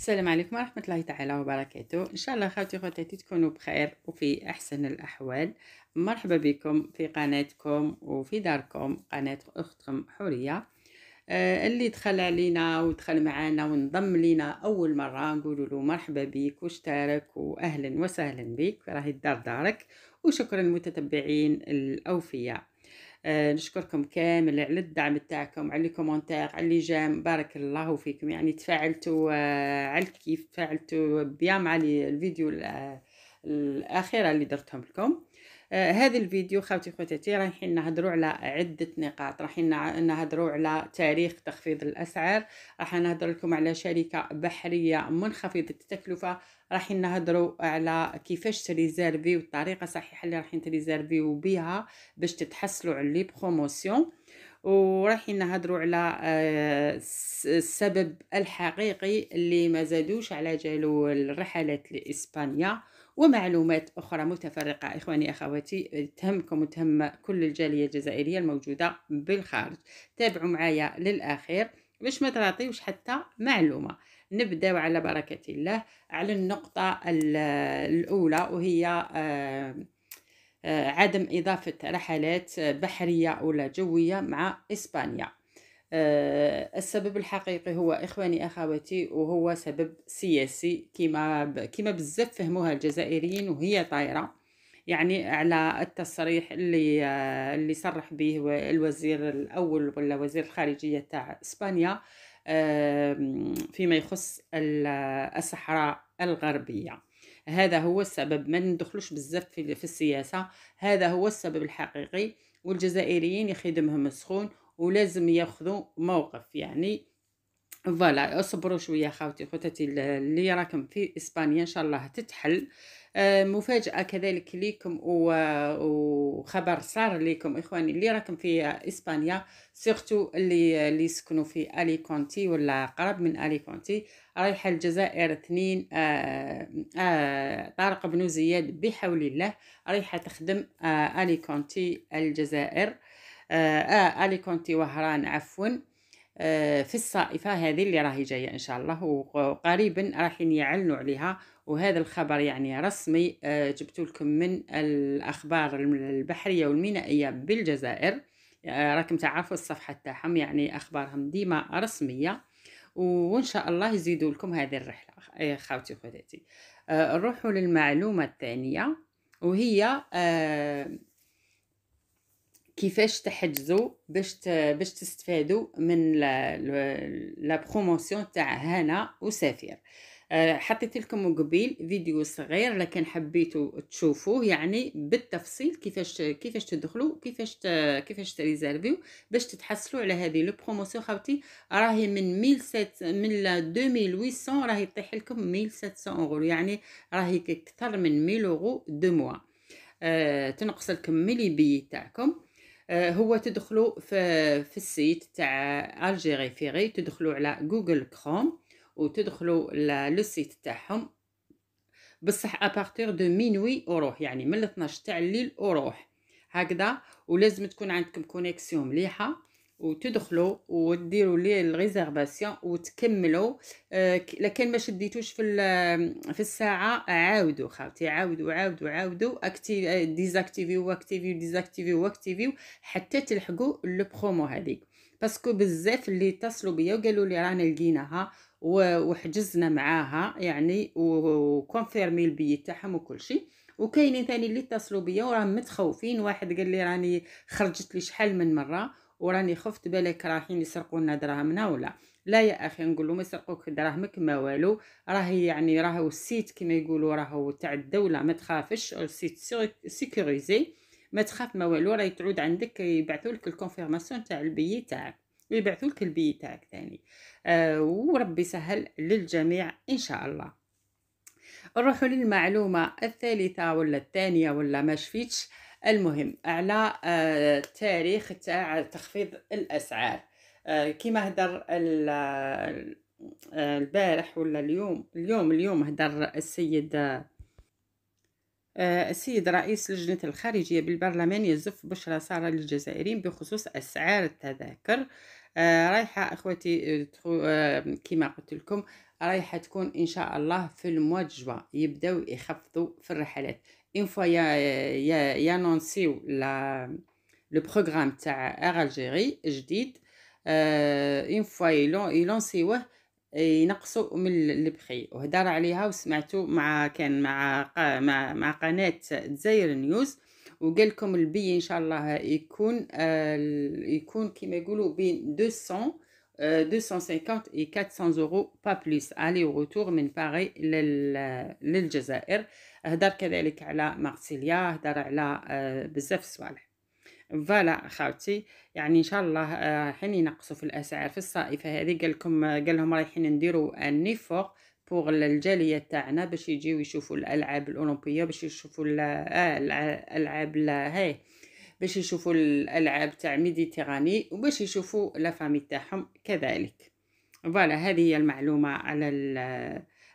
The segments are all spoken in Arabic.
السلام عليكم ورحمة الله تعالى وبركاته إن شاء الله خوتي خواتاتي تكونوا بخير وفي أحسن الأحوال مرحبا بكم في قناتكم وفي داركم قناة أختكم حورية آه اللي دخل علينا ودخل معانا وانضم لينا أول مرة نقول له مرحبا بك واشترك وأهلا وسهلا بك راهي الدار دارك وشكرا المتتبعين الأوفياء آه، نشكركم كامل على الدعم تاعكم على كومونتير على لي جيم بارك الله فيكم يعني تفاعلتوا آه على كيف تفاعلتوا بيا مع الفيديو آه، الاخيره اللي درتهم لكم آه، هذا الفيديو خاوتي خواتاتي رايحين نهضروا على عده نقاط رايحين نهضروا على تاريخ تخفيض الاسعار راح نهضر لكم على شركه بحريه منخفضه التكلفه راح نهضروا على كيفاش تريزيرفي والطريقه الصحيحه اللي راح تريزيرفيو بها باش تتحصلوا على لي بروموسيون وراح نهضروا على آه، السبب الحقيقي اللي ما زادوش على جالو الرحلات لاسبانيا ومعلومات أخرى متفرقة إخواني أخواتي تهمكم وتهم كل الجالية الجزائرية الموجودة بالخارج تابعوا معايا للأخير باش ما تعطيوش حتى معلومة نبداو على بركة الله على النقطة الأولى وهي آه، آه، عدم إضافة رحلات بحرية ولا جوية مع إسبانيا آه، السبب الحقيقي هو إخواني أخواتي وهو سبب سياسي كما كما بزاف فهموها الجزائريين وهي طايرة يعني على التصريح اللي آه، اللي صرح به الوزير الأول ولا وزير الخارجية تاع إسبانيا فيما يخص الصحراء الغربية هذا هو السبب ما ندخلوش بزاف في السياسة هذا هو السبب الحقيقي والجزائريين يخدمهم السخون ولازم ياخذوا موقف يعني فوالا اصبروا شويه خاوتي خوتاتي اللي راكم في اسبانيا ان شاء الله تتحل آه، مفاجاه كذلك ليكم وخبر صار ليكم اخواني اللي راكم في اسبانيا سيرتو اللي اللي يسكنوا في اليكونتي ولا قرب من اليكونتي رايحه الجزائر اثنين آآ آه، آآ آه، طارق بن زياد بحول الله رايحه تخدم اليكونتي الجزائر آه،, آه الي كونتي وهران عفوا آه في الصائفة هذه اللي راهي جاية إن شاء الله وقريبا رايحين يعلنوا عليها وهذا الخبر يعني رسمي آه جبت لكم من الأخبار البحرية والمينائية بالجزائر آه راكم تعرفوا الصفحة تاعهم يعني أخبارهم ديما رسمية وإن شاء الله يزيدوا لكم هذه الرحلة آه، خاوتي وخواتاتي آه، نروحوا للمعلومة الثانية وهي كيفاش تحجزوا باش باش تستفادوا من لا بروموسيون تاع هنا وسافير آه، حطيت لكم قبيل فيديو صغير لكن حبيتوا تشوفوه يعني بالتفصيل كيفاش كيفاش تدخلوا كيفاش كيفاش تريزيرفيو باش تتحصلوا على هذه لو بروموسيون خاوتي راهي من 1700 من 2800 راهي طيح لكم 1700 اورو يعني راهي اكثر من 1000 اورو دو موا أه تنقص لكم ملي بي تاعكم آه، هو تدخلوا في, في السيت تاع الجيري فيغي تدخلوا على جوجل كروم وتدخلوا لو سيت تاعهم بصح ابارتير دو مينوي وروح يعني من 12 تاع الليل وروح هكذا ولازم تكون عندكم كونيكسيون مليحه وتدخلوا وديروا لي الريزيرفاسيون وتكملوا آه لكن ما شديتوش في في الساعه عاودوا خاوتي عاودوا عاودوا عاودوا اكتيف ديزاكتيفيو واكتيفيو ديزاكتيفيو واكتيفيو حتى تلحقوا لو برومو هذيك باسكو بزاف اللي اتصلوا بيا وقالوا لي رانا لقيناها وحجزنا معاها يعني وكونفيرمي البي تاعهم وكل شيء وكاينين ثاني اللي اتصلوا بيا وراهم متخوفين واحد قال لي راني خرجت لي شحال من مره وراني خفت بالك رايحين يسرقوا لنا دراهمنا ولا لا يا اخي نقول لهم يسرقوك دراهمك ما والو راهي يعني راهو السيت كما يقولوا راهو تاع الدوله ما تخافش السيت سيكوريزي ما تخاف ما والو راهي تعود عندك يبعثوا لك الكونفيرماسيون تاع البي تاعك ويبعثوا لك البي تاعك ثاني آه وربي سهل للجميع ان شاء الله نروحوا للمعلومه الثالثه ولا الثانيه ولا ما شفيتش المهم على التاريخ آه، تاع تخفيض الاسعار آه، كيما هدر آه، البارح ولا اليوم اليوم اليوم هدر السيد السيد رئيس لجنة الخارجية بالبرلمان يزف بشرى سارة للجزائريين بخصوص أسعار التذاكر رايحة أخوتي كما قلت لكم رايحه تكون ان شاء الله في الموا جوا يبداو يخفضوا في الرحلات اون فوا يا يا نونسيو لا لو بروغرام تاع اير الجيري جديد اون آه، فوا يلونسيوه ينقصوا من البخي وهدر عليها وسمعتو مع كان مع مع, مع قناه جزائر نيوز وقال لكم البي ان شاء الله يكون آه، يكون كما يقولوا بين 200 250 euh, et 400 أورو با بليس علي وغوتور من باغي للجزائر هدر كذلك على مارسيليا هدر على بزاف الصوالح فوالا خاوتي يعني ان شاء الله حين ينقصوا في الاسعار في الصائفه هذه قال لكم قال لهم رايحين نديروا النيفور بوغ الجاليه تاعنا باش يجيو يشوفوا الالعاب الاولمبيه باش يشوفوا الالعاب هاي باش يشوفوا الالعاب تاع ميديتيراني وباش يشوفوا لا فامي تاعهم كذلك فوالا هذه هي المعلومه على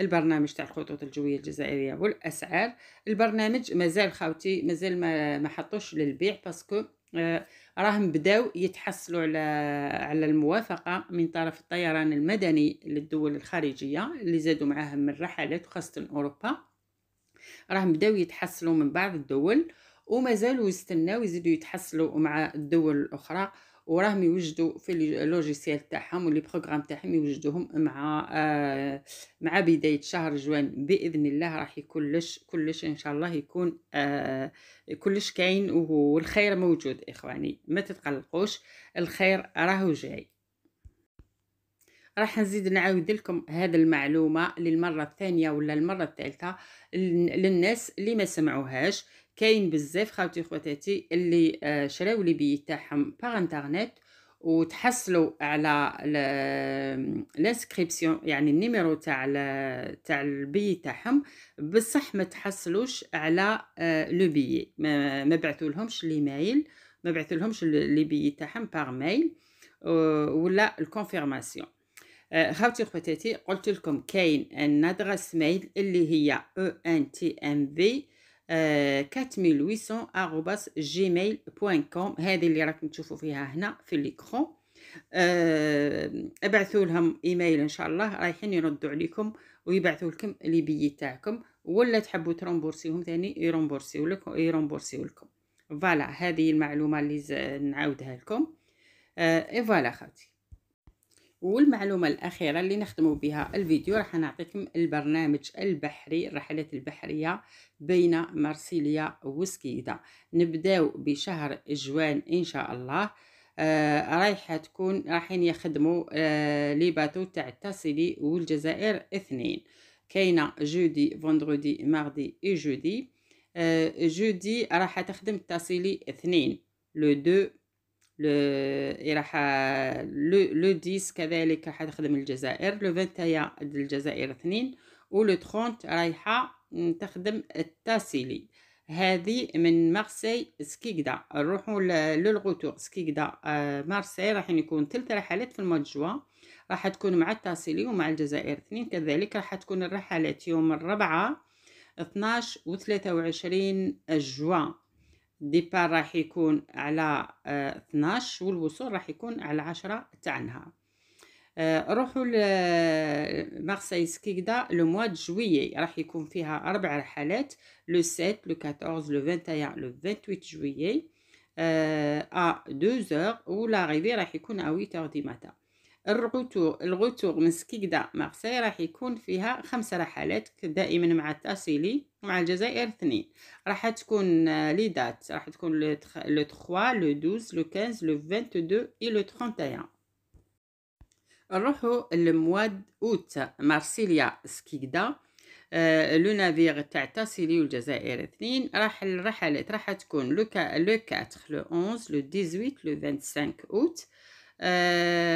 البرنامج تاع الخطوط الجويه الجزائريه والاسعار البرنامج مازال خاوتي مازال ما ما حطوش للبيع باسكو آه، راهم بداو يتحصلوا على على الموافقه من طرف الطيران المدني للدول الخارجيه اللي زادوا معاهم من رحلات خاصه اوروبا راهم بداو يتحصلوا من بعض الدول آه ومازالوا يستناو يزيدوا يتحصلوا مع الدول الاخرى وراهم يوجدوا في اللوجيسيال تاعهم ولي بروغرام تاعهم يوجدوهم مع آه مع بدايه شهر جوان باذن الله راح كلش كلش ان شاء الله يكون آه كلش كاين والخير موجود اخواني ما تتقلقوش الخير راهو جاي راح نزيد نعاود لكم هذه المعلومه للمره الثانيه ولا المره الثالثه للناس اللي ما سمعوهاش كاين بزاف خاوتي خواتاتي اللي آه، شراو لي بي تاعهم باغ انترنيت وتحصلوا على لاسكريبسيون يعني النيميرو تاع تاع البي تاعهم بصح ما تحصلوش على آه، لو بي ما, ما بعثولهمش مايل ما بعثولهمش لي بي تاعهم باغ آه، ميل ولا الكونفيرماسيون خاوتي خواتاتي قلت لكم كاين ان ادرس ميل اللي هي او ان تي ام بي 4800@gmail.com آه، هذه اللي راكم تشوفوا فيها هنا في ليكرون آه، ابعثوا لهم ايميل ان شاء الله رايحين يردوا عليكم ويبعثوا لكم لي بي تاعكم ولا تحبوا ترومبورسيهم ثاني يرومبورسيو لكم يرومبورسيو لكم فوالا هذه المعلومه اللي نعاودها لكم آه، اي فوالا خاوتي والمعلومه الاخيره اللي نختموا بها الفيديو راح نعطيكم البرنامج البحري الرحلات البحريه بين مارسيليا وسكيدا نبداو بشهر جوان ان شاء الله آه رايحه تكون رايحين يخدموا آه لي باتو تاع التصيلي والجزائر اثنين كاينه جودي فوندرودي ماردي اي جودي آه جودي راح تخدم تاسيلي اثنين لو دو إيه راح لو ديس كذلك راح تخدم الجزائر لو 20 الجزائر اثنين ولو 30 رايحه تخدم التاسيلي هذه من مارسي سكيكدا نروحو للغوتور سكيكدا آه، مارسي راح يكون ثلاث رحلات في المود جوا راح تكون مع التاسيلي ومع الجزائر اثنين كذلك راح تكون الرحلات يوم الربعة 12 و 23 جوان الديبار راح يكون على اه 12 والوصول راح يكون على 10 تاع النهار اه روحوا لمارسيل آه، سكيكدا لو موا جويي راح يكون فيها اربع رحلات لو 7 لو 14 لو 21 لو 28 جويي آه، ا اه 2 اور ولا راح يكون ا 8 اور دي ماتان الروتور الغوتور من سكيكدا مارسي راح يكون فيها خمسة رحلات دائما مع تاسيلي ومع الجزائر اثنين راح تكون آه، لي دات راح تكون لو 3 لو 12 لو 15 لو 22 اي لو 31 نروحو للمواد اوت مارسيليا سكيكدا آه، لو نافير تاع تاسيلي والجزائر اثنين راح الرحلات راح تكون لو 4 لو 11 لو 18 لو 25 اوت آه،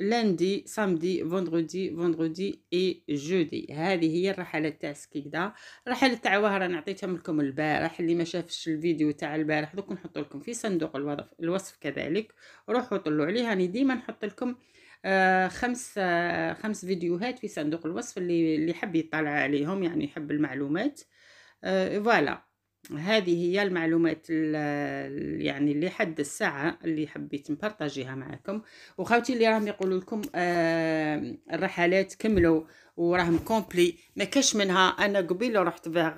لندي سامدي فندردي فندردي اي جودي هذه هي الرحله تاع سكيكدا الرحله تاع وهره انا عطيتهم لكم البارح اللي ما شافش الفيديو تاع البارح دوك نحط لكم في صندوق الوصف كذلك روحوا طلوا عليه راني ديما نحط لكم آه خمس آه خمس فيديوهات في صندوق الوصف اللي اللي يحب يطلع عليهم يعني يحب المعلومات آه فوالا هذه هي المعلومات يعني اللي حد الساعة اللي حبيت نبارطاجيها معكم وخاوتي اللي راهم يقولوا لكم آه الرحلات كملوا وراهم كومبلي ما كاش منها انا قبيل رحت فيغ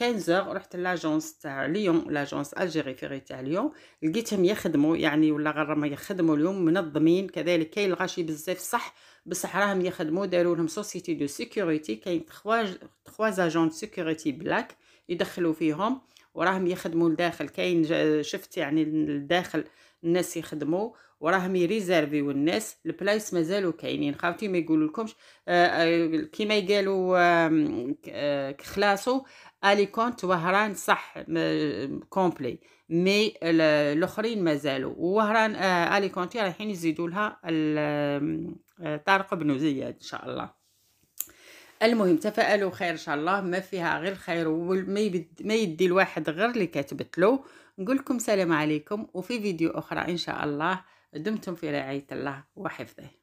15 آه، رحت لاجونس تاع ليون لاجونس الجيري فيغي تاع ليون لقيتهم يخدموا يعني ولا غير ما يخدموا اليوم منظمين كذلك كاين الغاشي بزاف صح بصح راهم يخدموا داروا لهم سوسيتي دو سيكوريتي كاين 3 3 اجون سيكوريتي بلاك يدخلوا فيهم وراهم يخدموا لداخل كاين شفت يعني لداخل الناس يخدموا وراهم يريزيرفيو الناس البلايص مازالوا كاينين خاوتي ما يقولوا لكمش آه، آه، كيما قالوا آه، خلاصوا كونت وهران صح كومبلي مي الاخرين مازالوا وهران كونتي رايحين يزيدوا لها طارق بن زياد ان شاء الله المهم تفائلوا خير ان شاء الله ما فيها غير خير وما يبد ما يدي الواحد غير اللي كاتبت له نقول لكم سلام عليكم وفي فيديو اخرى ان شاء الله دمتم في رعايه الله وحفظه